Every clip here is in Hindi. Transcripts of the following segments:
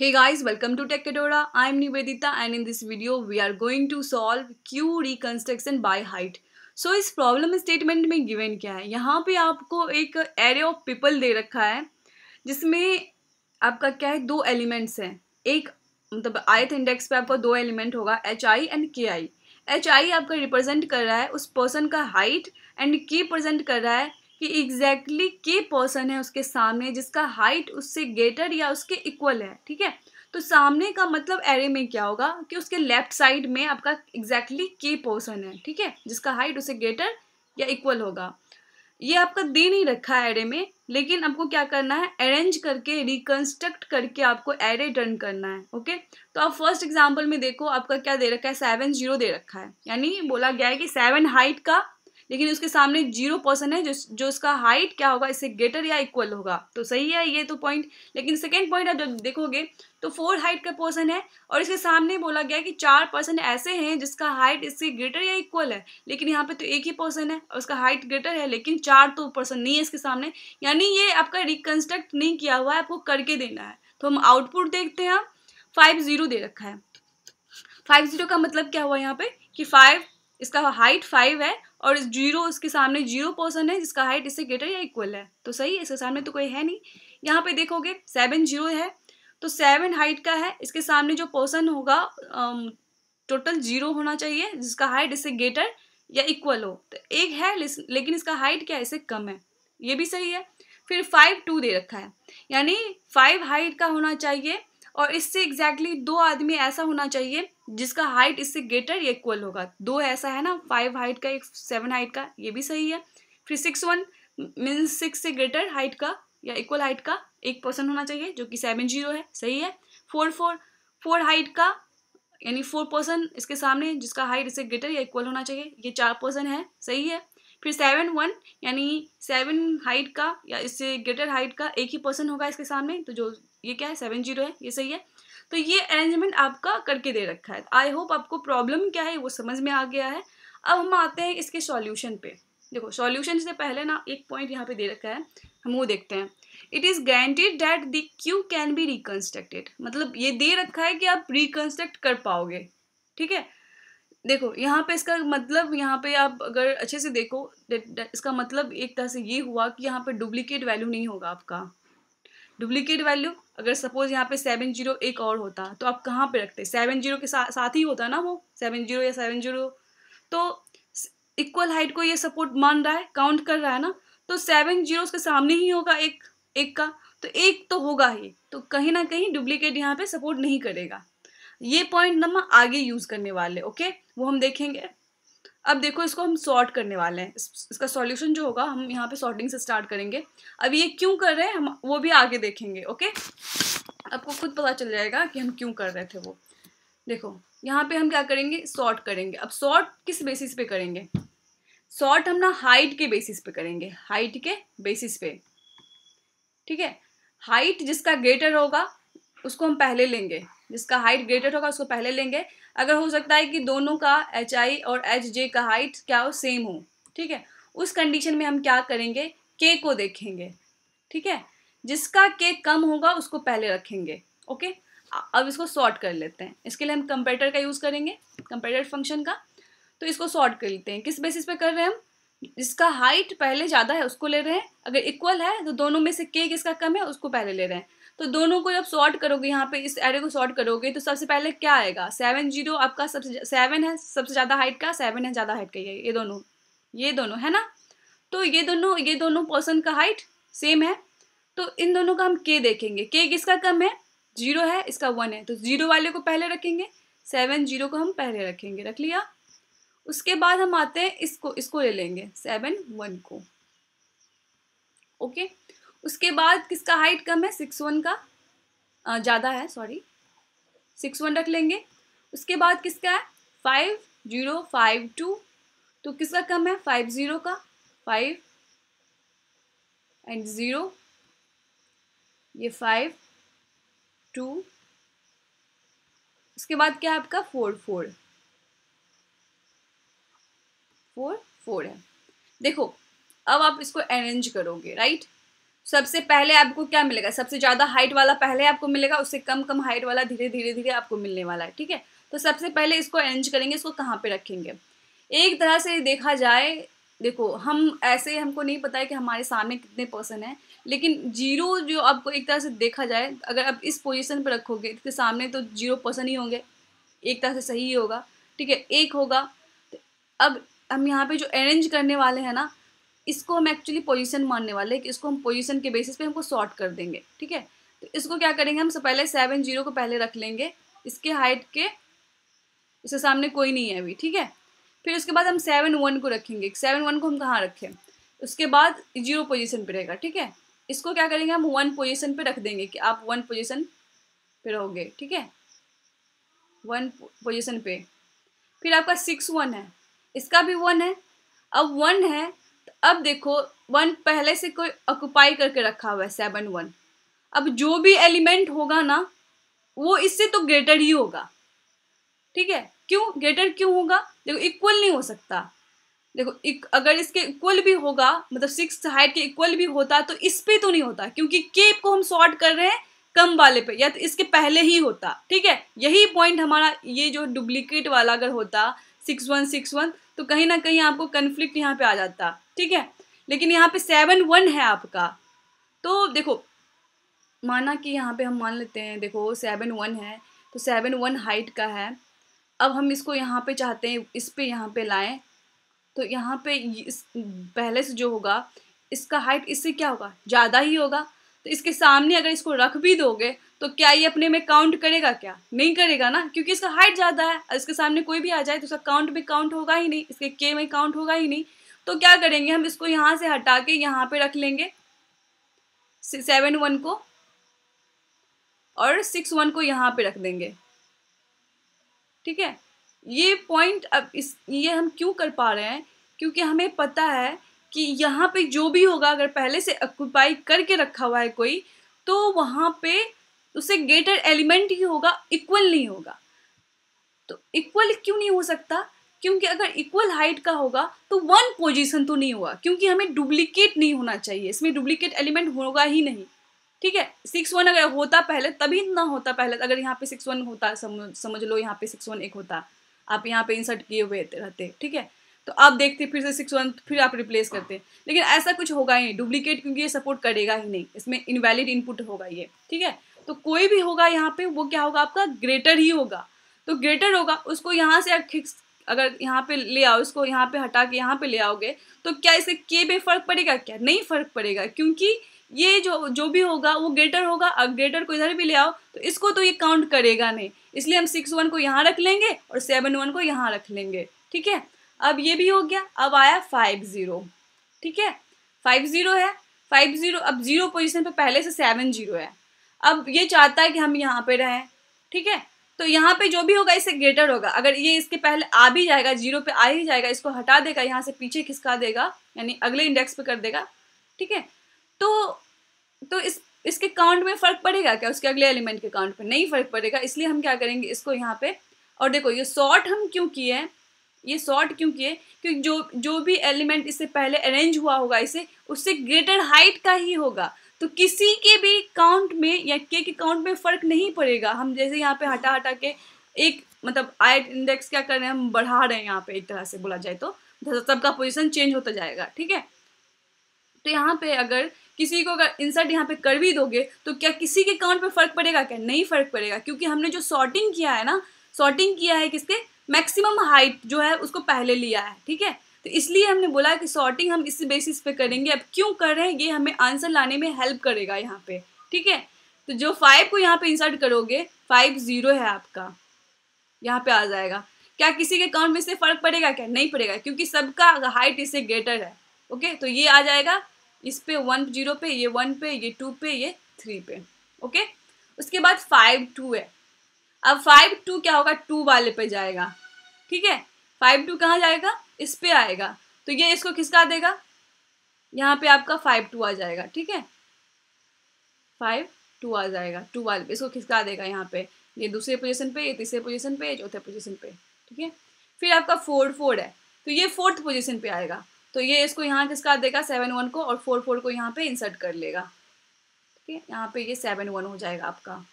Hey guys, welcome to Tech I am Nivedita and in this video we are going to solve Q reconstruction by height so इस प्रॉब्लम स्टेटमेंट में गिवन क्या है यहाँ पे आपको एक एरे ऑफ पीपल दे रखा है जिसमें आपका क्या है दो एलिमेंट्स हैं एक मतलब आयथ इंडेक्स पे आपका दो एलिमेंट होगा एच आई एंड के आई एच आई आपका रिप्रेजेंट कर रहा है उस पर्सन का हाइट एंड के प्रेजेंट कर रहा है कि एग्जैक्टली के पर्सन है उसके सामने जिसका हाइट उससे ग्रेटर या उसके इक्वल है ठीक है तो सामने का मतलब एरे में क्या होगा कि उसके लेफ्ट साइड में आपका एग्जैक्टली के पर्सन है ठीक है जिसका हाइट उससे ग्रेटर या इक्वल होगा ये आपका दे नहीं रखा है एरे में लेकिन आपको क्या करना है अरेंज करके रिकंस्ट्रक्ट करके आपको एरे टर्न करना है ओके तो आप फर्स्ट एग्जांपल में देखो आपका क्या दे रखा है सेवन जीरो दे रखा है यानी बोला गया है कि सेवन हाइट का लेकिन उसके सामने जीरो पर्सन है जो जो उसका हाइट क्या होगा इससे ग्रेटर या इक्वल होगा तो सही है ये तो पॉइंट लेकिन सेकेंड पॉइंट आप जब देखोगे तो फोर हाइट का पर्सन है और इसके सामने बोला गया कि चार पर्सन ऐसे हैं जिसका हाइट इससे ग्रेटर या इक्वल है लेकिन यहाँ पे तो एक ही पर्सन है और उसका हाइट ग्रेटर है लेकिन चार तो पर्सन नहीं है इसके सामने यानी ये आपका रिकन्स्ट्रक्ट नहीं किया हुआ है आपको करके देना है तो हम आउटपुट देखते हैं फाइव जीरो दे रखा है फाइव जीरो का मतलब क्या हुआ यहाँ पे कि फाइव इसका हाइट फाइव है और जीरो इसके सामने जीरो पर्सन है जिसका हाइट इससे ग्रेटर या इक्वल है तो सही इसके सामने तो कोई है नहीं यहाँ पे देखोगे सेवन जीरो है तो सेवन हाइट का है इसके सामने जो पर्सन होगा टोटल जीरो होना चाहिए जिसका हाइट इससे ग्रेटर या इक्वल हो तो एक है लेकिन इसका हाइट क्या इससे कम है ये भी सही है फिर फाइव टू दे रखा है यानी फाइव हाइट का होना चाहिए और इससे एग्जैक्टली exactly दो आदमी ऐसा होना चाहिए जिसका हाइट इससे ग्रेटर या इक्वल होगा दो ऐसा है ना फाइव हाइट का एक सेवन हाइट का ये भी सही है फिर सिक्स वन मीन्स सिक्स से ग्रेटर हाइट का या इक्वल हाइट का एक पर्सन होना चाहिए जो कि सेवन जीरो है सही है फोर फोर फोर हाइट का यानी फोर पर्सन इसके सामने जिसका हाइट इससे ग्रेटर या इक्वल होना चाहिए ये चार पर्सन है सही है फिर सेवन वन यानी सेवन हाइट का या इससे ग्रेटर हाइट का एक ही पर्सन होगा इसके सामने तो जो ये क्या है सेवन जीरो है ये सही है तो ये अरेंजमेंट आपका करके दे रखा है आई होप आपको प्रॉब्लम क्या है वो समझ में आ गया है अब हम आते हैं इसके सॉल्यूशन पे देखो सॉल्यूशन से पहले ना एक पॉइंट यहाँ पे दे रखा है हम वो देखते हैं it is guaranteed that the Q can be reconstructed मतलब ये दे रखा है कि आप रिकन्स्ट्रक्ट कर पाओगे ठीक है देखो यहाँ पे इसका मतलब यहाँ पे आप अगर अच्छे से देखो इसका मतलब एक तरह से ये हुआ कि यहाँ पे डुप्लीकेट वैल्यू नहीं होगा आपका डुप्लीकेट वैल्यू अगर सपोज यहाँ पे सेवन जीरो एक और होता तो आप कहाँ पे रखते सेवन जीरो के सा, साथ ही होता ना वो सेवन जीरो या सेवन जीरो तो इक्वल हाइट को ये सपोर्ट मान रहा है काउंट कर रहा है ना तो सेवन जीरो उसके सामने ही होगा एक एक का तो एक तो होगा ही तो कहीं ना कहीं डुप्लीकेट यहाँ पे सपोर्ट नहीं करेगा ये पॉइंट नंबर आगे यूज़ करने वाले ओके वो हम देखेंगे अब देखो इसको हम सॉर्ट करने वाले हैं इसका सॉल्यूशन जो होगा हम यहाँ पे सॉर्टिंग से स्टार्ट करेंगे अब ये क्यों कर रहे हैं हम वो भी आगे देखेंगे ओके आपको खुद पता चल जाएगा कि हम क्यों कर रहे थे वो देखो यहाँ पे हम क्या करेंगे सॉर्ट करेंगे अब सॉर्ट किस बेसिस पे करेंगे सॉर्ट हम ना हाइट के बेसिस पे करेंगे हाइट के बेसिस पे ठीक है हाइट जिसका ग्रेटर होगा उसको हम पहले लेंगे जिसका हाइट ग्रेटर होगा उसको पहले लेंगे अगर हो सकता है कि दोनों का एच आई और एच जे का हाइट क्या हो सेम हो ठीक है उस कंडीशन में हम क्या करेंगे के को देखेंगे ठीक है जिसका के कम होगा उसको पहले रखेंगे ओके अब इसको सॉर्ट कर लेते हैं इसके लिए हम कंपेटर का यूज़ करेंगे कंपेटर फंक्शन का तो इसको सॉर्ट कर लेते हैं किस बेसिस पे कर रहे हैं हम जिसका हाइट पहले ज़्यादा है उसको ले रहे हैं अगर इक्वल है तो दोनों में से के किसका कम है उसको पहले ले रहे हैं तो दोनों को जब सॉर्ट करोगे यहाँ पे इस एरे को सॉर्ट करोगे तो सबसे पहले क्या आएगा सेवन जीरो आपका सबसे सेवन है सबसे ज़्यादा हाइट का सेवन है ज़्यादा हाइट का ये ये दोनों ये दोनों है ना तो ये दोनों ये दोनों पर्सन का हाइट सेम है तो इन दोनों का हम के देखेंगे के किसका कम है जीरो है इसका वन है तो जीरो वाले को पहले रखेंगे सेवन जीरो को हम पहले रखेंगे रख लिया उसके बाद हम आते हैं इसको इसको ले लेंगे सेवन वन को ओके okay? उसके बाद किसका हाइट कम है सिक्स वन का ज़्यादा है सॉरी सिक्स वन रख लेंगे उसके बाद किसका है फाइव जीरो फाइव टू तो किसका कम है फाइव ज़ीरो का फाइव एंड ज़ीरो ये फाइव टू उसके बाद क्या है आपका फोर फोर फोर फोर है देखो अब आप इसको अरेंज करोगे राइट सबसे पहले आपको क्या मिलेगा सबसे ज़्यादा हाइट वाला पहले आपको मिलेगा उससे कम कम हाइट वाला धीरे धीरे धीरे आपको मिलने वाला है ठीक है तो सबसे पहले इसको अरेंज करेंगे इसको कहाँ पे रखेंगे एक तरह से देखा जाए देखो हम ऐसे हमको नहीं पता है कि हमारे सामने कितने पर्सन हैं लेकिन जीरो जो आपको एक तरह से देखा जाए अगर आप इस पोजिशन पर रखोगे इसके तो सामने तो जीरो पर्सन ही होंगे एक तरह से सही ही होगा ठीक है एक होगा तो अब हम यहाँ पे जो अरेंज करने वाले हैं ना इसको हम एक्चुअली पोजीशन मानने वाले हैं कि इसको हम पोजीशन के बेसिस पे हमको सॉर्ट कर देंगे ठीक है तो इसको क्या करेंगे हम सब पहले सेवन जीरो को पहले रख लेंगे इसके हाइट के इसके सामने कोई नहीं है अभी ठीक है फिर उसके बाद हम सेवन वन को रखेंगे सेवन वन को हम कहाँ रखें उसके बाद जीरो पोजीशन पे रहेगा ठीक है इसको क्या करेंगे हम वन पोजीशन पे रख देंगे कि आप वन पोजीशन पे रहोगे ठीक है वन पोजीशन पे फिर आपका सिक्स वन है इसका भी वन है अब वन है अब देखो वन पहले से कोई ऑक्यूपाई करके रखा हुआ है सेवन वन अब जो भी एलिमेंट होगा ना वो इससे तो ग्रेटर ही होगा ठीक है क्यों ग्रेटर क्यों होगा देखो इक्वल नहीं हो सकता देखो इक, अगर इसके इक्वल भी होगा मतलब सिक्स हाइट के इक्वल भी होता तो इस पर तो नहीं होता क्योंकि केप को हम शॉर्ट कर रहे हैं कम वाले पे या तो इसके पहले ही होता ठीक है यही पॉइंट हमारा ये जो डुप्लीकेट वाला अगर होता सिक्स वन सिक्स वन तो कहीं ना कहीं आपको कन्फ्लिक्ट यहाँ पे आ जाता ठीक है लेकिन यहाँ पे सेवन वन है आपका तो देखो माना कि यहाँ पे हम मान लेते हैं देखो सेवन वन है तो सेवन वन हाइट का है अब हम इसको यहाँ पे चाहते हैं इस पर यहाँ पे लाएं तो यहाँ पे इस पहले से जो होगा इसका हाइट इससे क्या होगा ज़्यादा ही होगा तो इसके सामने अगर इसको रख भी दोगे तो क्या ये अपने में काउंट करेगा क्या नहीं करेगा ना क्योंकि इसका हाइट ज़्यादा है इसके सामने कोई भी आ जाए तो उसका काउंट में काउंट होगा ही नहीं इसके के में काउंट होगा ही नहीं तो क्या करेंगे हम इसको यहाँ से हटा के यहाँ पे रख लेंगे सेवन वन को और सिक्स वन को यहाँ पे रख देंगे ठीक है ये पॉइंट अब इस ये हम क्यों कर पा रहे हैं क्योंकि हमें पता है कि यहाँ पे जो भी होगा अगर पहले से अक्यूपाई करके रखा हुआ है कोई तो वहाँ पे उसे ग्रेटर एलिमेंट ही होगा इक्वल नहीं होगा तो इक्वल क्यों नहीं हो सकता क्योंकि अगर इक्वल हाइट का होगा तो वन पोजीशन तो नहीं हुआ क्योंकि हमें डुप्लीकेट नहीं होना चाहिए इसमें डुप्लीकेट एलिमेंट होगा ही नहीं ठीक है सिक्स वन अगर होता पहले तभी ना होता पहले अगर यहाँ पे सिक्स वन होता समझ समझ लो यहाँ पे सिक्स वन एक होता आप यहाँ पे इंसर्ट किए हुए रहते ठीक है तो आप देखते फिर से सिक्स वन फिर आप रिप्लेस करते लेकिन ऐसा कुछ होगा ही नहीं डुप्लीकेट क्योंकि ये सपोर्ट करेगा ही नहीं इसमें इनवैलिड इनपुट होगा ये ठीक है तो कोई भी होगा यहाँ पे वो क्या होगा आपका ग्रेटर ही होगा तो ग्रेटर होगा उसको यहाँ से आप अगर यहाँ पे ले आओ इसको यहाँ पे हटा के यहाँ पे ले आओगे तो क्या इसे के पे फ़र्क पड़ेगा क्या नहीं फ़र्क पड़ेगा क्योंकि ये जो जो भी होगा वो ग्रेटर होगा अब ग्रेटर को इधर भी ले आओ तो इसको तो ये काउंट करेगा नहीं इसलिए हम सिक्स वन को यहाँ रख लेंगे और सेवन वन को यहाँ रख लेंगे ठीक है अब ये भी हो गया अब आया फाइव ज़ीरो ठीक है फाइव ज़ीरो है फाइव ज़ीरो अब ज़ीरो पोजिशन पर पहले से सेवन ज़ीरो है अब ये चाहता है कि हम यहाँ पर रहें ठीक है तो यहाँ पे जो भी होगा इसे ग्रेटर होगा अगर ये इसके पहले आ भी जाएगा जीरो पे आ ही जाएगा इसको हटा देगा यहाँ से पीछे खिसका देगा यानी अगले इंडेक्स पे कर देगा ठीक है तो तो इस इसके काउंट में फ़र्क पड़ेगा क्या उसके अगले एलिमेंट के काउंट पर नहीं फ़र्क पड़ेगा इसलिए हम क्या करेंगे इसको यहाँ पे और देखो ये शॉर्ट हम क्यों किए ये शॉर्ट क्यों किए क्योंकि जो जो भी एलिमेंट इससे पहले अरेंज हुआ होगा इसे उससे ग्रेटर हाइट का ही होगा तो किसी के भी काउंट में या के के काउंट में फ़र्क नहीं पड़ेगा हम जैसे यहाँ पे हटा हटा के एक मतलब आइट इंडेक्स क्या कर रहे हैं हम बढ़ा रहे हैं यहाँ पे एक तरह से बोला जाए तो, तो सबका पोजिशन चेंज होता जाएगा ठीक है तो यहाँ पे अगर किसी को अगर इंसर्ट यहाँ पे कर भी दोगे तो क्या किसी के काउंट पे फ़र्क पड़ेगा क्या नहीं फ़र्क पड़ेगा क्योंकि हमने जो सॉर्टिंग किया है ना सॉर्टिंग किया है किसके मैक्सिमम हाइट जो है उसको पहले लिया है ठीक है तो इसलिए हमने बोला कि सॉर्टिंग हम इस बेसिस पे करेंगे अब क्यों कर रहे हैं ये हमें आंसर लाने में हेल्प करेगा यहाँ पे ठीक है तो जो फाइव को यहाँ पे इंसर्ट करोगे फाइव जीरो है आपका यहाँ पे आ जाएगा क्या किसी के अकाउंट में से फर्क पड़ेगा क्या नहीं पड़ेगा क्योंकि सबका हाइट इससे ग्रेटर है ओके तो ये आ जाएगा इस पे वन जीरो पे ये वन पे ये टू पे ये थ्री पे ओके उसके बाद फाइव टू है अब फाइव टू क्या होगा टू वाले पे जाएगा ठीक है फाइव टू कहाँ जाएगा इस पर आएगा तो ये इसको खिसका देगा यहाँ पे आपका फाइव टू आ जाएगा ठीक है फाइव टू आ जाएगा टू वाले इसको खिसका देगा यहाँ पे ये दूसरे पोजीशन पे ये तीसरे पोजीशन पे चौथे पोजीशन पे ठीक है फिर आपका फोर फोर है तो ये फोर्थ पोजीशन पे आएगा तो ये इसको यहाँ खिसका देगा सेवन वन को और फोर फोर को यहाँ पे इंसर्ट कर लेगा ठीक है यहाँ पे ये सेवन वन हो जाएगा आपका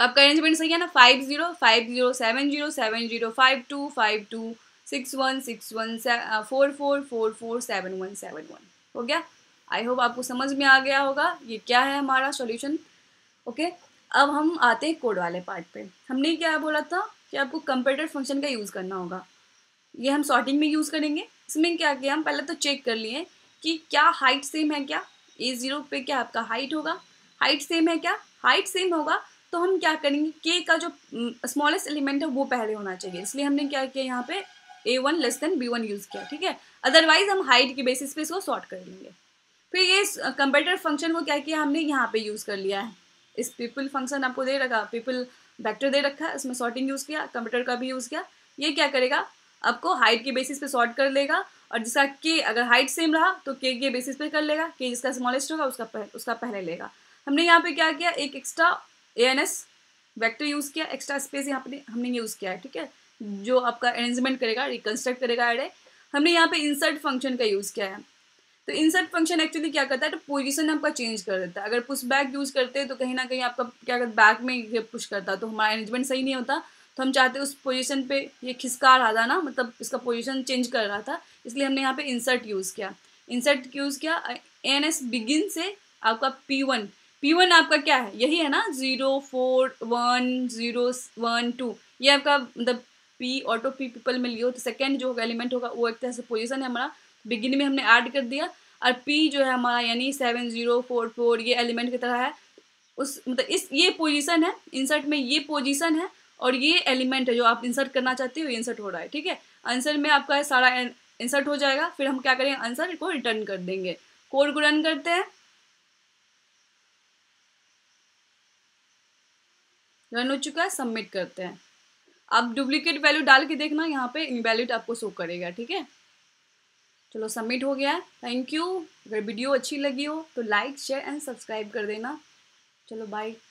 तो आपका अरेंजमेंट सही है ना five zero five zero seven zero seven zero five two five two six one six one four four four four seven one seven one हो गया आई होप आपको समझ में आ गया होगा ये क्या है हमारा सॉल्यूशन ओके अब हम आते हैं कोड वाले पार्ट पे हमने क्या बोला था कि आपको कंप्यूटर फंक्शन का यूज़ करना होगा ये हम सॉर्टिंग में यूज़ करेंगे इसमें क्या किया हम पहले तो चेक कर लिए कि क्या हाइट सेम है क्या ए ज़ीरो पे क्या आपका हाइट होगा हाइट सेम है क्या हाइट सेम होगा तो हम क्या करेंगे के का जो स्मॉलेस्ट एलिमेंट है वो पहले होना चाहिए इसलिए हमने क्या किया यहाँ पे A one less than B one use किया ठीक है अदरवाइज हम हाइट के बेसिस पे इसको सॉर्ट कर लेंगे फिर ये कंप्यूटर फंक्शन को क्या किया हमने यहाँ पे यूज़ कर लिया है इस पीपल फंक्शन आपको दे रखा पीपल बैक्टर दे रखा है इसमें सॉर्टिंग यूज़ किया कंप्यूटर का भी यूज़ किया ये क्या करेगा आपको हाइट के बेसिस पे सॉर्ट कर लेगा और जिसका के अगर हाइट सेम रहा तो के के बेसिस पे कर लेगा के जिसका स्मॉलेस्ट होगा उसका पह, उसका पहले लेगा हमने यहाँ पे क्या किया एक extra A N S vector use किया एक्स्ट्रा स्पेस यहाँ पे हमने यूज़ किया है ठीक है जो आपका अरेंजमेंट करेगा रिकन्स्ट्रक्ट करेगा एडे हमने यहाँ पे इंसर्ट फंक्शन का यूज़ किया है तो इंसर्ट फंक्शन एक्चुअली क्या करता है तो पोजीशन आपका चेंज कर देता है अगर पुश बैक यूज़ करते हैं तो कहीं ना कहीं आपका क्या करता बैक में ये पुश करता तो हमारा अरेंजमेंट सही नहीं होता तो हम चाहते उस पोजिशन पर ये खिसका रहा था ना मतलब इसका पोजिशन चेंज कर रहा था इसलिए हमने यहाँ पे इंसर्ट यूज़ किया इंसर्ट यूज़ किया एन एस बिगिन से आपका पी वन पी वन आपका क्या है यही है ना zero four one zero one two ये आपका मतलब पी ऑटो पी पीपल में लिए हो तो सेकेंड जो होगा एलिमेंट होगा वो एक तरह से पोजिशन है हमारा बिगिन में हमने ऐड कर दिया और पी जो है हमारा यानी सेवन जीरो फोर फोर ये एलिमेंट की तरह है उस मतलब इस ये पोजिशन है इंसर्ट में ये पोजिशन है और ये एलिमेंट है जो आप इंसर्ट करना चाहते हो इंसर्ट हो रहा है ठीक है आंसर में आपका सारा इंसर्ट हो जाएगा फिर हम क्या करेंगे आंसर को रिटर्न कर देंगे कोड को रन करते हैं रन हो चुका है सबमिट करते हैं आप डुप्लीकेट वैल्यू डाल के देखना यहाँ पे इनवैलिड आपको शो करेगा ठीक है चलो सबमिट हो गया है थैंक यू अगर वीडियो अच्छी लगी हो तो लाइक शेयर एंड सब्सक्राइब कर देना चलो बाय